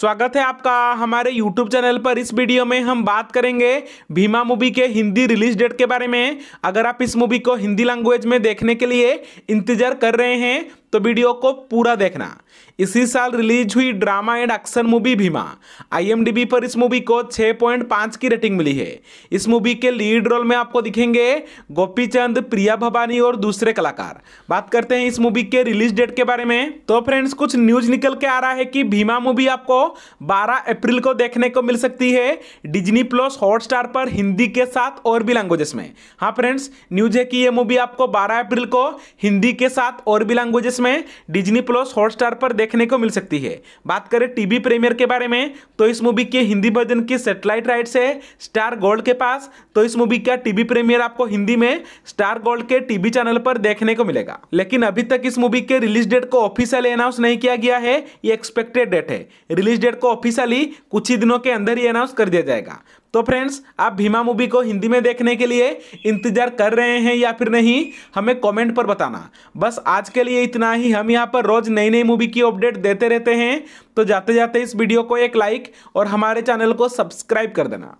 स्वागत है आपका हमारे YouTube चैनल पर इस वीडियो में हम बात करेंगे भीमा मूवी के हिंदी रिलीज डेट के बारे में अगर आप इस मूवी को हिंदी लैंग्वेज में देखने के लिए इंतजार कर रहे हैं तो वीडियो को पूरा देखना इसी साल रिलीज हुई drama and action movie Bheema IMDb पर इस मूवी को 6.5 की रेटिंग मिली है इस मूवी के लीड रोल में आपको दिखेंगे गोपी चंद प्रिया भवानी और दूसरे कलाकार बात करते हैं इस मूवी के रिलीज डेट के बारे में तो फ्रेंड्स कुछ न्यूज निकल के आ रहा है कि भीमा मूवी आपको बारह अप्रैल को देखने को मिल सकती है डिजनी प्लस हॉटस्टार पर हिंदी के साथ और भी लैंग्वेजेस में हाँ फ्रेंड्स न्यूज है कि यह मूवी आपको बारह अप्रैल को हिंदी के साथ और भी लैंग्वेजेस देश में डिज्नी प्लस हॉटस्टार पर देखने को मिल सकती है बात करें टीवी प्रीमियर के बारे में तो इस मूवी के हिंदी वर्जन की सेटेलाइट राइट से स्टार गोल्ड के पास तो इस मूवी का टीवी प्रीमियर आपको हिंदी में स्टार गोल्ड के टीवी चैनल पर देखने को मिलेगा लेकिन अभी तक इस मूवी के रिलीज डेट को ऑफिशियली अनाउंस नहीं किया गया है ये एक्सपेक्टेड डेट है रिलीज डेट को ऑफिशियली कुछ ही दिनों के अंदर ही अनाउंस कर दिया जाएगा तो फ्रेंड्स आप भीमा मूवी को हिंदी में देखने के लिए इंतजार कर रहे हैं या फिर नहीं हमें कमेंट पर बताना बस आज के लिए इतना ही हम यहाँ पर रोज़ नई नई मूवी की अपडेट देते रहते हैं तो जाते जाते इस वीडियो को एक लाइक और हमारे चैनल को सब्सक्राइब कर देना